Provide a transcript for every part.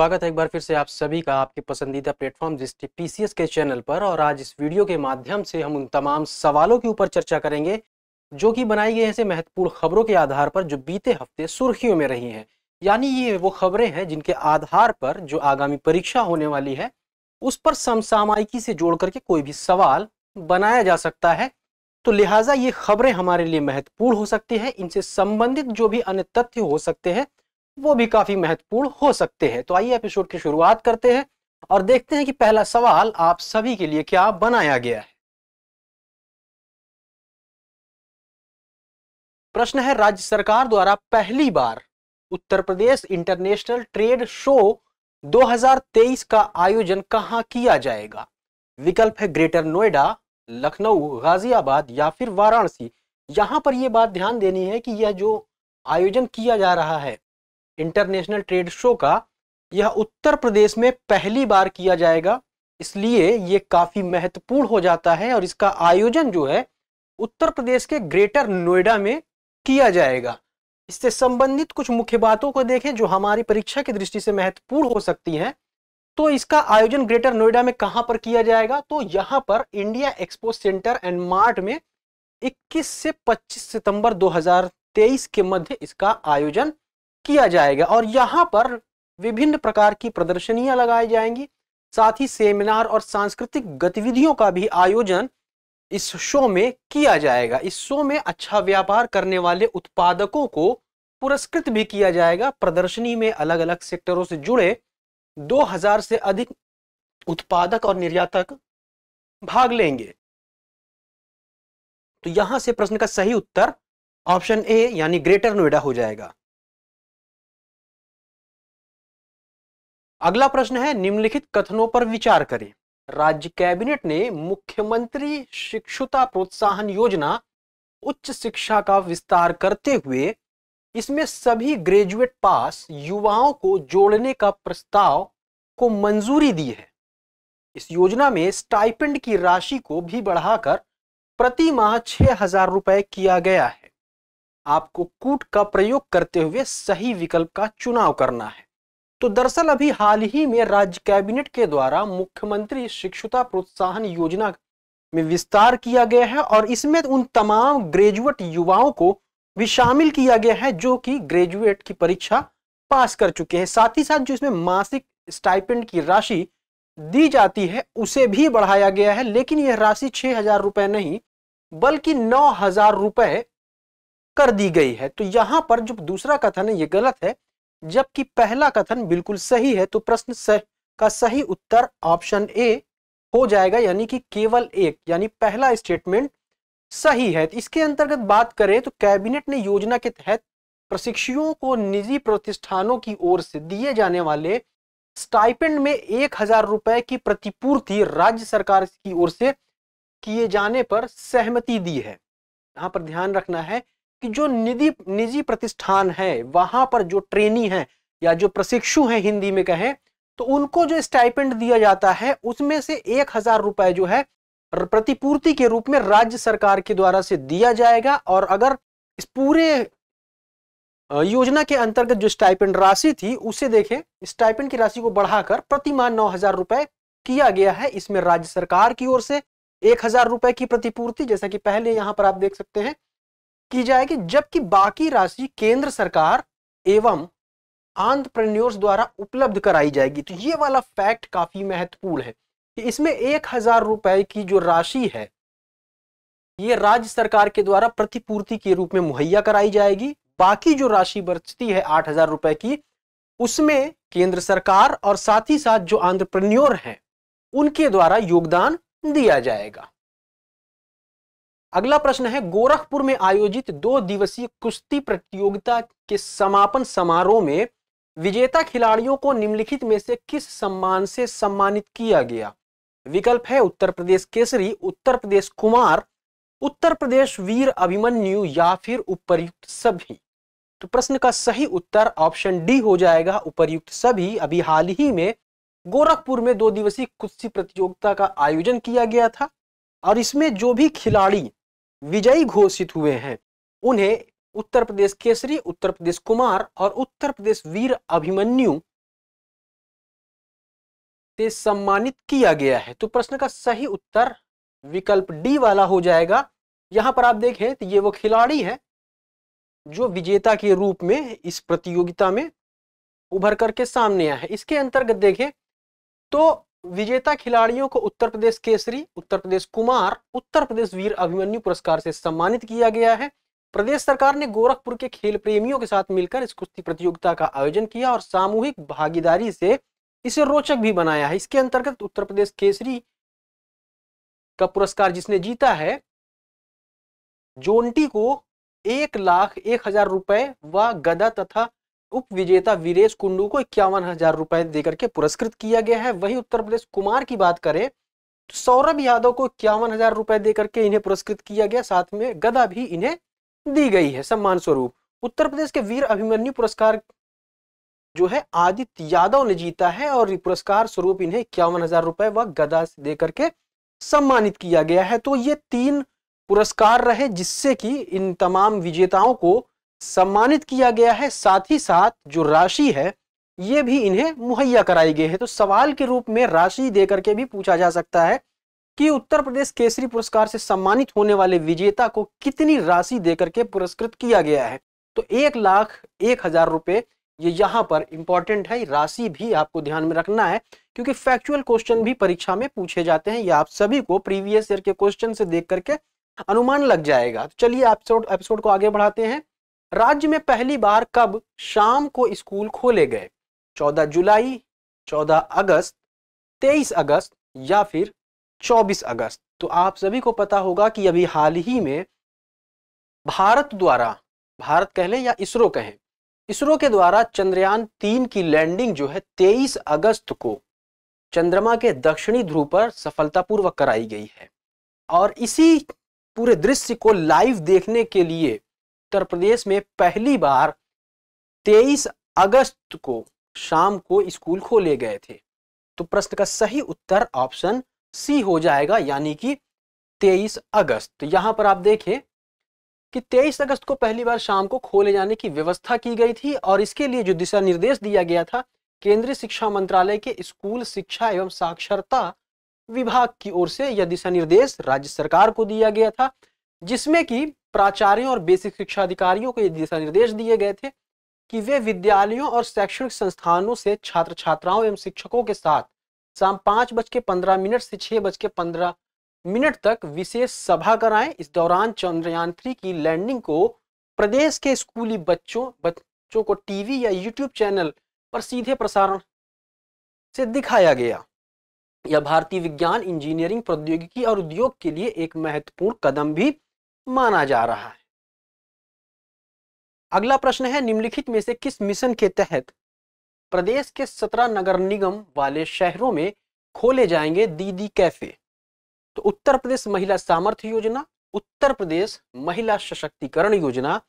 स्वागत है एक बार फिर से आप सभी का आपके पसंदीदा प्लेटफॉर्म जिसटी पीसीएस के चैनल पर और आज इस वीडियो के माध्यम से हम उन तमाम सवालों के ऊपर चर्चा करेंगे जो कि बनाई गई ऐसे महत्वपूर्ण खबरों के आधार पर जो बीते हफ्ते सुर्खियों में रही हैं यानी ये वो खबरें हैं जिनके आधार पर जो आगामी परीक्षा होने वाली है उस पर समसामायिकी से जोड़ करके कोई भी सवाल बनाया जा सकता है तो लिहाजा ये खबरें हमारे लिए महत्वपूर्ण हो सकती है इनसे संबंधित जो भी अन्य तथ्य हो सकते हैं वो भी काफी महत्वपूर्ण हो सकते हैं तो आइए एपिसोड की शुरुआत करते हैं और देखते हैं कि पहला सवाल आप सभी के लिए क्या बनाया गया है प्रश्न है राज्य सरकार द्वारा पहली बार उत्तर प्रदेश इंटरनेशनल ट्रेड शो 2023 का आयोजन कहां किया जाएगा विकल्प है ग्रेटर नोएडा लखनऊ गाजियाबाद या फिर वाराणसी यहां पर यह बात ध्यान देनी है कि यह जो आयोजन किया जा रहा है इंटरनेशनल ट्रेड शो का यह उत्तर प्रदेश में पहली बार किया जाएगा इसलिए ये काफ़ी महत्वपूर्ण हो जाता है और इसका आयोजन जो है उत्तर प्रदेश के ग्रेटर नोएडा में किया जाएगा इससे संबंधित कुछ मुख्य बातों को देखें जो हमारी परीक्षा की दृष्टि से महत्वपूर्ण हो सकती हैं तो इसका आयोजन ग्रेटर नोएडा में कहां पर किया जाएगा तो यहां पर India expo centre and mart में 21 से 25 सितंबर 2023 के मध्य इसका आयोजन किया जाएगा और यहाँ पर विभिन्न प्रकार की प्रदर्शनियां लगाई जाएंगी साथ ही सेमिनार और सांस्कृतिक गतिविधियों का भी आयोजन इस शो में किया जाएगा इस शो में अच्छा व्यापार करने वाले उत्पादकों को पुरस्कृत भी किया जाएगा प्रदर्शनी में अलग अलग सेक्टरों से जुड़े 2000 से अधिक उत्पादक और निर्यातक भाग लेंगे तो यहां से प्रश्न का सही उत्तर ऑप्शन ए यानी ग्रेटर नोएडा हो जाएगा अगला प्रश्न है निम्नलिखित कथनों पर विचार करें राज्य कैबिनेट ने मुख्यमंत्री शिक्षुता प्रोत्साहन योजना उच्च शिक्षा का विस्तार करते हुए इसमें सभी ग्रेजुएट पास युवाओं को जोड़ने का प्रस्ताव को मंजूरी दी है इस योजना में स्टाइपेंड की राशि को भी बढ़ाकर प्रति माह छह हजार रुपए किया गया है आपको कूट का प्रयोग करते हुए सही विकल्प का चुनाव करना है तो दरअसल अभी हाल ही में राज्य कैबिनेट के द्वारा मुख्यमंत्री शिक्षुता प्रोत्साहन योजना में विस्तार किया गया है और इसमें उन तमाम ग्रेजुएट युवाओं को भी शामिल किया गया है जो कि ग्रेजुएट की परीक्षा पास कर चुके हैं साथ ही साथ जो इसमें मासिक स्टाइपेंड की राशि दी जाती है उसे भी बढ़ाया गया है लेकिन यह राशि छह हजार रुपए नहीं बल्कि नौ हजार रुपए कर दी गई है तो यहां पर जो दूसरा कथन है ये गलत है जबकि पहला कथन बिल्कुल सही है तो प्रश्न का सही उत्तर ऑप्शन ए हो जाएगा यानी कि केवल एक यानी पहला स्टेटमेंट सही है तो इसके अंतर्गत बात करें तो कैबिनेट ने योजना के तहत प्रशिक्षुओं को निजी प्रतिष्ठानों की ओर से दिए जाने वाले स्टाइपेंड में एक हजार रुपए की प्रतिपूर्ति राज्य सरकार की ओर से किए जाने पर सहमति दी है यहां पर ध्यान रखना है कि जो निधि निजी प्रतिष्ठान है वहां पर जो ट्रेनी है या जो प्रशिक्षु है हिंदी में कहें तो उनको जो स्टाइपेंड दिया जाता है उसमें से एक हजार रुपए जो है प्रतिपूर्ति के रूप में राज्य सरकार के द्वारा से दिया जाएगा और अगर इस पूरे योजना के अंतर्गत जो स्टाइपेंड राशि थी उसे देखें स्टाइपेंड की राशि को बढ़ाकर प्रतिमान नौ हजार रुपए किया गया है इसमें राज्य सरकार की ओर से एक हजार रुपए की प्रतिपूर्ति जैसा कि पहले यहां पर आप देख सकते हैं की जाएगी जबकि बाकी राशि केंद्र सरकार एवं आंध्रप्रन्योर्स द्वारा उपलब्ध कराई जाएगी तो ये वाला फैक्ट काफी महत्वपूर्ण है कि इसमें एक हजार रुपए की जो राशि है ये राज्य सरकार के द्वारा प्रतिपूर्ति के रूप में मुहैया कराई जाएगी बाकी जो राशि बचती है आठ हजार रुपए की उसमें केंद्र सरकार और साथ ही साथ जो आंध्रप्रन्योर हैं उनके द्वारा योगदान दिया जाएगा अगला प्रश्न है गोरखपुर में आयोजित दो दिवसीय कुश्ती प्रतियोगिता के समापन समारोह में विजेता खिलाड़ियों को निम्नलिखित में से किस सम्मान से सम्मानित किया गया विकल्प है उत्तर प्रदेश केसरी उत्तर प्रदेश कुमार उत्तर प्रदेश वीर अभिमन्यु या फिर उपरयुक्त सभी तो प्रश्न का सही उत्तर ऑप्शन डी हो जाएगा उपरयुक्त सभी अभी हाल ही में गोरखपुर में दो दिवसीय कुश्ती प्रतियोगिता का आयोजन किया गया था और इसमें जो भी खिलाड़ी विजयी घोषित हुए हैं उन्हें उत्तर प्रदेश केसरी उत्तर प्रदेश कुमार और उत्तर प्रदेश वीर अभिमन्यु से सम्मानित किया गया है तो प्रश्न का सही उत्तर विकल्प डी वाला हो जाएगा यहां पर आप देखें तो ये वो खिलाड़ी है जो विजेता के रूप में इस प्रतियोगिता में उभर करके सामने आया है इसके अंतर्गत देखें तो विजेता खिलाड़ियों को उत्तर प्रदेश केसरी उत्तर प्रदेश कुमार उत्तर प्रदेश वीर अभिमन्यु पुरस्कार से सम्मानित किया गया है प्रदेश सरकार ने गोरखपुर के खेल प्रेमियों के साथ मिलकर इस कुश्ती प्रतियोगिता का आयोजन किया और सामूहिक भागीदारी से इसे रोचक भी बनाया है इसके अंतर्गत उत्तर प्रदेश केसरी का पुरस्कार जिसने जीता है जोंटी को एक लाख एक हजार रुपए व गदा तथा उप विजेता वीरेश कुंडू को इक्यावन हजार रुपए देकर के पुरस्कृत किया गया है वहीं उत्तर प्रदेश कुमार की बात करें तो सौरभ यादव को इक्यावन हजार रुपए देकर के इन्हें पुरस्कृत किया गया साथ में गदा भी इन्हें दी गई है सम्मान स्वरूप उत्तर प्रदेश के वीर अभिमन्यु पुरस्कार जो है आदित्य यादव ने जीता है और पुरस्कार स्वरूप इन्हें इक्यावन हजार रुपए व गदा देकर के सम्मानित किया गया है तो ये तीन पुरस्कार रहे जिससे कि इन तमाम विजेताओं को सम्मानित किया गया है साथ ही साथ जो राशि है ये भी इन्हें मुहैया कराई गई है तो सवाल के रूप में राशि देकर के भी पूछा जा सकता है कि उत्तर प्रदेश केसरी पुरस्कार से सम्मानित होने वाले विजेता को कितनी राशि देकर के पुरस्कृत किया गया है तो एक लाख एक हजार रुपये ये यहाँ पर इंपॉर्टेंट है राशि भी आपको ध्यान में रखना है क्योंकि फैक्चुअल क्वेश्चन भी परीक्षा में पूछे जाते हैं या आप सभी को प्रीवियस ईयर के क्वेश्चन से देख करके अनुमान लग जाएगा तो चलिए एपिसोड एपिसोड को आगे बढ़ाते हैं राज्य में पहली बार कब शाम को स्कूल खोले गए 14 जुलाई 14 अगस्त 23 अगस्त या फिर 24 अगस्त तो आप सभी को पता होगा कि अभी हाल ही में भारत द्वारा भारत कह लें या इसरो कहें इसरो के द्वारा चंद्रयान तीन की लैंडिंग जो है 23 अगस्त को चंद्रमा के दक्षिणी ध्रुव पर सफलतापूर्वक कराई गई है और इसी पूरे दृश्य को लाइव देखने के लिए उत्तर प्रदेश में पहली बार 23 अगस्त को शाम को स्कूल खोले गए थे तो प्रश्न का सही उत्तर ऑप्शन सी हो जाएगा यानी कि 23 अगस्त तो पर आप देखें कि 23 अगस्त को पहली बार शाम को खोले जाने की व्यवस्था की गई थी और इसके लिए जो दिशा निर्देश दिया गया था केंद्रीय शिक्षा मंत्रालय के स्कूल शिक्षा एवं साक्षरता विभाग की ओर से यह दिशा निर्देश राज्य सरकार को दिया गया था जिसमें कि प्राचार्यों और बेसिक शिक्षा अधिकारियों को ये दिशा निर्देश दिए गए थे कि वे विद्यालयों और शैक्षणिक संस्थानों से छात्र छात्राओं एवं शिक्षकों के साथ शाम पाँच बज के पंद्रह मिनट से छः बज के पंद्रह मिनट तक विशेष सभा कराएं इस दौरान चंद्रयान थ्री की लैंडिंग को प्रदेश के स्कूली बच्चों बच्चों को टीवी या यूट्यूब चैनल पर सीधे प्रसारण से दिखाया गया यह भारतीय विज्ञान इंजीनियरिंग प्रौद्योगिकी और उद्योग के लिए एक महत्वपूर्ण कदम भी माना जा रहा है अगला प्रश्न है निम्नलिखित में से किस मिशन के तहत प्रदेश के सत्रह नगर निगम वाले शहरों में खोले जाएंगे दीदी कैफे तो उत्तर प्रदेश महिला सामर्थ्य योजना उत्तर प्रदेश महिला सशक्तिकरण योजना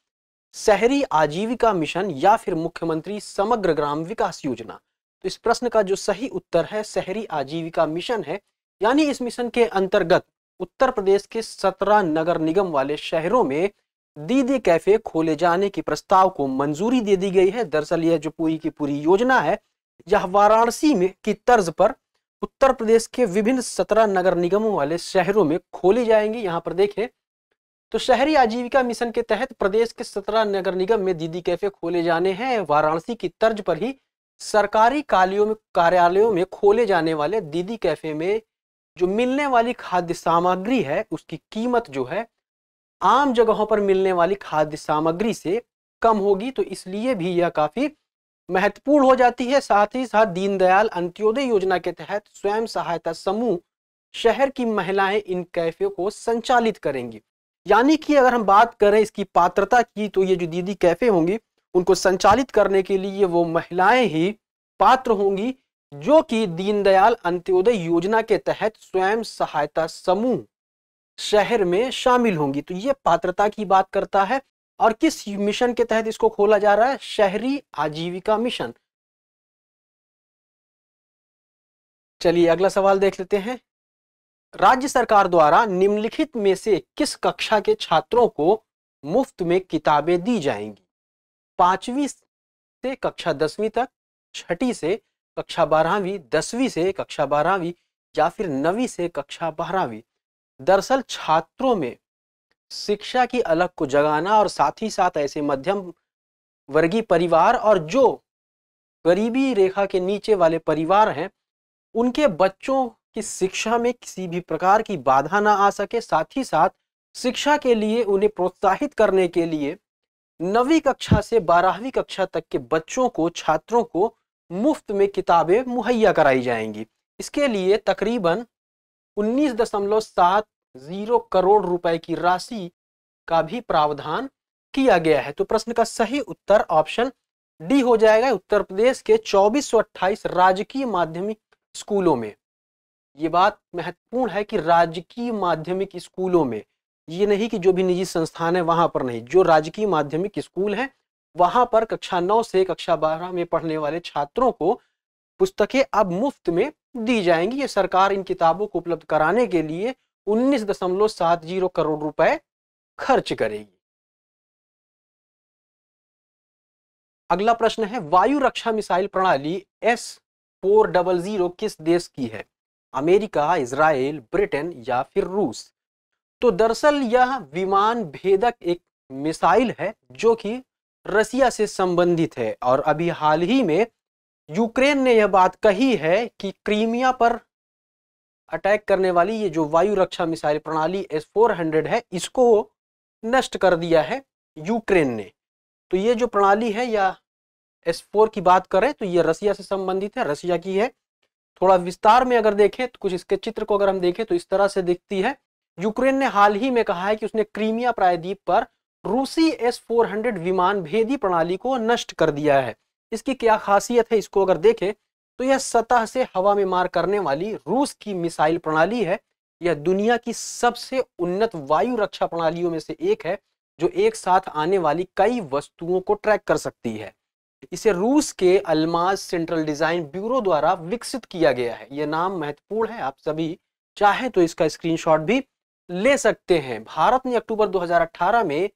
शहरी आजीविका मिशन या फिर मुख्यमंत्री समग्र ग्राम विकास योजना तो इस प्रश्न का जो सही उत्तर है शहरी आजीविका मिशन है यानी इस मिशन के अंतर्गत उत्तर प्रदेश के सत्रह नगर निगम वाले शहरों में दीदी कैफे खोले जाने के प्रस्ताव को मंजूरी दे दी गई है दरअसल यह जो पूरी की पूरी योजना है यह वाराणसी में की तर्ज पर उत्तर प्रदेश के विभिन्न सत्रह नगर निगमों वाले शहरों में खोली जाएंगी यहाँ पर देखें तो शहरी आजीविका मिशन के तहत प्रदेश के सत्रह नगर निगम में दीदी कैफे खोले जाने हैं वाराणसी की तर्ज पर ही सरकारी कार्यों में कार्यालयों में खोले जाने वाले दीदी कैफे में जो मिलने वाली खाद्य सामग्री है उसकी कीमत जो है आम जगहों पर मिलने वाली खाद्य सामग्री से कम होगी तो इसलिए भी यह काफ़ी महत्वपूर्ण हो जाती है साथ ही साथ दीनदयाल अंत्योदय योजना के तहत स्वयं सहायता समूह शहर की महिलाएं इन कैफे को संचालित करेंगी यानी कि अगर हम बात करें इसकी पात्रता की तो ये जो दीदी कैफे होंगी उनको संचालित करने के लिए वो महिलाएं ही पात्र होंगी जो कि दीनदयाल अंत्योदय योजना के तहत स्वयं सहायता समूह शहर में शामिल होंगी तो ये पात्रता की बात करता है और किस मिशन के तहत इसको खोला जा रहा है शहरी आजीविका मिशन चलिए अगला सवाल देख लेते हैं राज्य सरकार द्वारा निम्नलिखित में से किस कक्षा के छात्रों को मुफ्त में किताबें दी जाएंगी पांचवी से कक्षा दसवीं तक छठी से कक्षा बारहवीं दसवीं से कक्षा बारहवीं या फिर नवीं से कक्षा बारहवीं दरअसल छात्रों में शिक्षा की अलग को जगाना और साथ ही साथ ऐसे मध्यम वर्गीय परिवार और जो गरीबी रेखा के नीचे वाले परिवार हैं उनके बच्चों की शिक्षा में किसी भी प्रकार की बाधा ना आ सके साथ ही साथ शिक्षा के लिए उन्हें प्रोत्साहित करने के लिए नवी कक्षा से बारहवीं कक्षा तक के बच्चों को छात्रों को मुफ्त में किताबें मुहैया कराई जाएंगी इसके लिए तकरीबन उन्नीस दशमलव सात जीरो करोड़ रुपए की राशि का भी प्रावधान किया गया है तो प्रश्न का सही उत्तर ऑप्शन डी हो जाएगा उत्तर प्रदेश के चौबीस सौ अट्ठाईस राजकीय माध्यमिक स्कूलों में ये बात महत्वपूर्ण है कि राजकीय माध्यमिक स्कूलों में ये नहीं कि जो भी निजी संस्थान है वहाँ पर नहीं जो राजकीय माध्यमिक स्कूल हैं वहां पर कक्षा नौ से कक्षा बारह में पढ़ने वाले छात्रों को पुस्तकें अब मुफ्त में दी जाएंगी ये सरकार इन किताबों को उपलब्ध कराने के लिए उन्नीस दशमलव सात जीरो करोड़ रुपए खर्च करेगी अगला प्रश्न है वायु रक्षा मिसाइल प्रणाली एस फोर डबल जीरो किस देश की है अमेरिका इसराइल ब्रिटेन या फिर रूस तो दरअसल यह विमान भेदक एक मिसाइल है जो कि रसिया से संबंधित है और अभी हाल ही में यूक्रेन ने यह बात कही है कि क्रीमिया पर अटैक करने वाली ये जो वायु रक्षा मिसाइल प्रणाली एस फोर हंड्रेड है इसको नष्ट कर दिया है यूक्रेन ने तो ये जो प्रणाली है या एस फोर की बात करें तो ये रसिया से संबंधित है रसिया की है थोड़ा विस्तार में अगर देखें तो कुछ इसके चित्र को अगर हम देखें तो इस तरह से दिखती है यूक्रेन ने हाल ही में कहा है कि उसने क्रीमिया प्रायद्वीप पर रूसी एस 400 विमान भेदी प्रणाली को नष्ट कर दिया है इसकी क्या खासियत है इसको अगर देखें तो यह सतह से हवा में मार करने वाली रूस की मिसाइल प्रणाली है यह दुनिया की सबसे उन्नत वायु रक्षा प्रणालियों में से एक है जो एक साथ आने वाली कई वस्तुओं को ट्रैक कर सकती है इसे रूस के अलमाज सेंट्रल डिजाइन ब्यूरो द्वारा विकसित किया गया है यह नाम महत्वपूर्ण है आप सभी चाहे तो इसका स्क्रीनशॉट भी ले सकते हैं भारत ने अक्टूबर 2018 में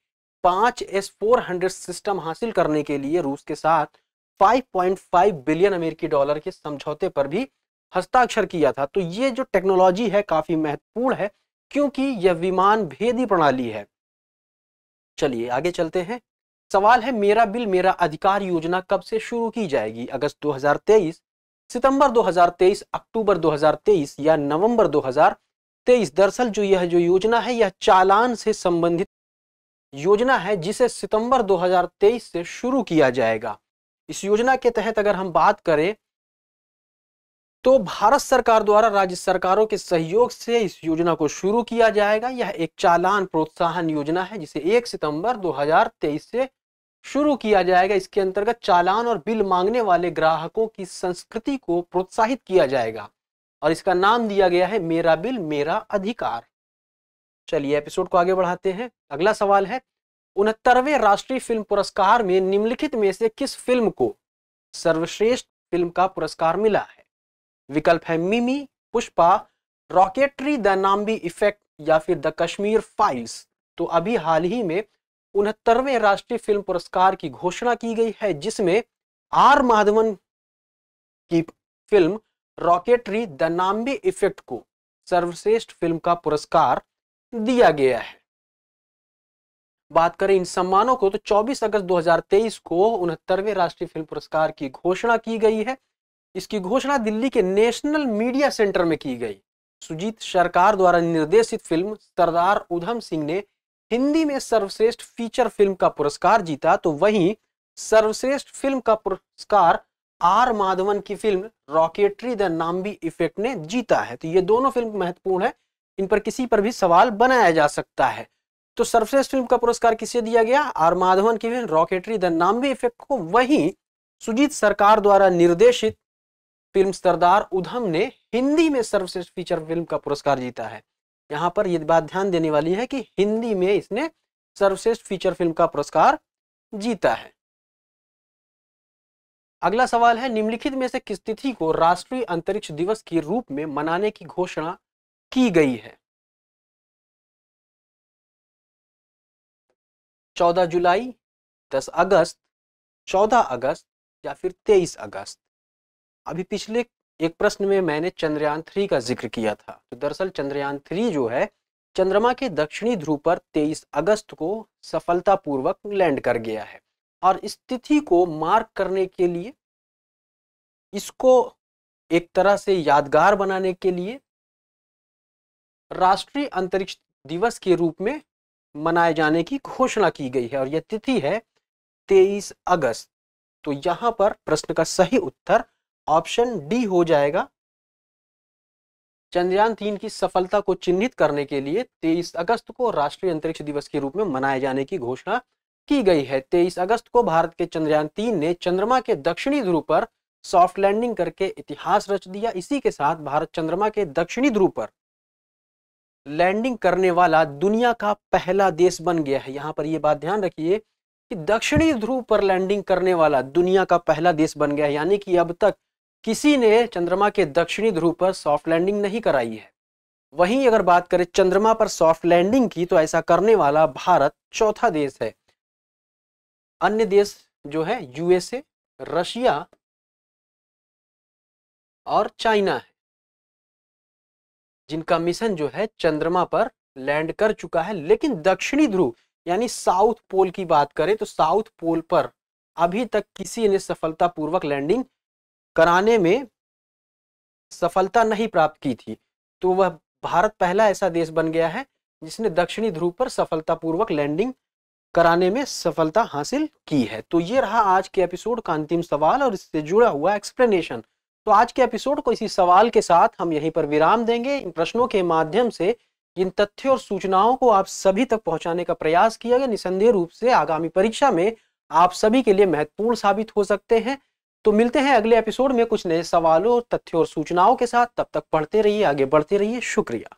पांच एस फोर हंड्रेड सिस्टम हासिल करने के लिए रूस के साथ 5.5 बिलियन अमेरिकी डॉलर के समझौते पर भी हस्ताक्षर किया था तो ये जो टेक्नोलॉजी है काफी महत्वपूर्ण है क्योंकि यह विमान भेदी प्रणाली है चलिए आगे चलते हैं सवाल है मेरा बिल मेरा अधिकार योजना कब से शुरू की जाएगी अगस्त 2023 सितंबर 2023 अक्टूबर 2023 या नवंबर 2023 दरअसल जो यह जो योजना है यह चालान से संबंधित योजना है जिसे सितंबर 2023 से शुरू किया जाएगा इस योजना के तहत अगर हम बात करें तो भारत सरकार द्वारा राज्य सरकारों के सहयोग से इस योजना को शुरू किया जाएगा यह एक चालान प्रोत्साहन योजना है जिसे 1 सितंबर 2023 से शुरू किया जाएगा इसके अंतर्गत चालान और बिल मांगने वाले ग्राहकों की संस्कृति को प्रोत्साहित किया जाएगा और इसका नाम दिया गया है मेरा बिल मेरा अधिकार चलिए एपिसोड को आगे बढ़ाते हैं अगला सवाल है उनहत्तरवे राष्ट्रीय फिल्म पुरस्कार में निम्नलिखित में से किस फिल्म को सर्वश्रेष्ठ फिल्म का पुरस्कार मिला है विकल्प है Mimi Pushpa Rocketry the Nambi Effect या फिर द कश्मीर फाइल्स तो अभी हाल ही में उनहत्तरवें राष्ट्रीय फिल्म पुरस्कार की घोषणा की गई है जिसमें आर माधवन की film Rocketry the Nambi Effect को सर्वश्रेष्ठ फिल्म का पुरस्कार दिया गया है बात करें इन सम्मानों को तो 24 अगस्त 2023 को उनहत्तरवे राष्ट्रीय फिल्म पुरस्कार की घोषणा की गई है इसकी घोषणा दिल्ली के नेशनल मीडिया सेंटर में की गई सुजीत सरकार द्वारा निर्देशित फिल्म सरदार उधम सिंह ने हिंदी में सर्वश्रेष्ठ फीचर फिल्म का पुरस्कार जीता तो वहीं सर्वश्रेष्ठ फिल्म का पुरस्कार आर माधवन की film Rocketry the Nambi Effect ने जीता है तो ये दोनों फिल्म महत्वपूर्ण है इन पर किसी पर भी सवाल बनाया जा सकता है तो सर्वश्रेष्ठ फिल्म का पुरस्कार किसे दिया गया आर माधवन की film Rocketry the Nambi Effect को वही सुजीत सरकार द्वारा निर्देशित फिल्म सरदार उधम ने हिंदी में सर्वश्रेष्ठ फीचर फिल्म का पुरस्कार जीता है यहाँ पर यह बात ध्यान देने वाली है कि हिंदी में इसने सर्वश्रेष्ठ फीचर फिल्म का पुरस्कार जीता है अगला सवाल है निम्नलिखित में से किस तिथि को राष्ट्रीय अंतरिक्ष दिवस के रूप में मनाने की घोषणा की गई है 14 जुलाई 10 अगस्त 14 अगस्त या फिर 23 अगस्त अभी पिछले एक प्रश्न में मैंने चंद्रयान थ्री का जिक्र किया था तो दरअसल चंद्रयान थ्री जो है चंद्रमा के दक्षिणी ध्रुव पर 23 अगस्त को सफलतापूर्वक लैंड कर गया है और इस तिथि को मार्क करने के लिए इसको एक तरह से यादगार बनाने के लिए राष्ट्रीय अंतरिक्ष दिवस के रूप में मनाए जाने की घोषणा की गई है और यह तिथि है तेईस अगस्त तो यहां पर प्रश्न का सही उत्तर ऑप्शन डी हो जाएगा चंद्रयान तीन की सफलता को चिन्हित करने के लिए 23 अगस्त को राष्ट्रीय अंतरिक्ष दिवस के रूप में मनाए जाने की घोषणा की गई है 23 अगस्त को भारत के चंद्रयान तीन ने चंद्रमा के दक्षिणी ध्रुव पर सॉफ्ट लैंडिंग करके इतिहास रच दिया इसी के साथ भारत चंद्रमा के दक्षिणी ध्रुव पर लैंडिंग करने वाला दुनिया का पहला देश बन गया है यहाँ पर ये बात ध्यान रखिए कि दक्षिणी ध्रुव पर लैंडिंग करने वाला दुनिया का पहला देश बन गया है यानी कि अब तक किसी ने चंद्रमा के दक्षिणी ध्रुव पर सॉफ्ट लैंडिंग नहीं कराई है वहीं अगर बात करें चंद्रमा पर सॉफ्ट लैंडिंग की तो ऐसा करने वाला भारत चौथा देश है अन्य देश जो है यूएसए रशिया और चाइना है जिनका मिशन जो है चंद्रमा पर लैंड कर चुका है लेकिन दक्षिणी ध्रुव यानी साउथ पोल की बात करें तो साउथ पोल पर अभी तक किसी ने सफलतापूर्वक लैंडिंग कराने में सफलता नहीं प्राप्त की थी तो वह भारत पहला ऐसा देश बन गया है जिसने दक्षिणी ध्रुव पर सफलतापूर्वक लैंडिंग कराने में सफलता हासिल की है तो ये रहा आज के एपिसोड का अंतिम सवाल और इससे जुड़ा हुआ एक्सप्लेनेशन तो आज के एपिसोड को इसी सवाल के साथ हम यहीं पर विराम देंगे इन प्रश्नों के माध्यम से इन तथ्यों और सूचनाओं को आप सभी तक पहुंचाने का प्रयास किया गया निसंदेह रूप से आगामी परीक्षा में आप सभी के लिए महत्वपूर्ण साबित हो सकते हैं तो मिलते हैं अगले एपिसोड में कुछ नए सवालों तथ्यों और सूचनाओं के साथ तब तक पढ़ते रहिए आगे बढ़ते रहिए शुक्रिया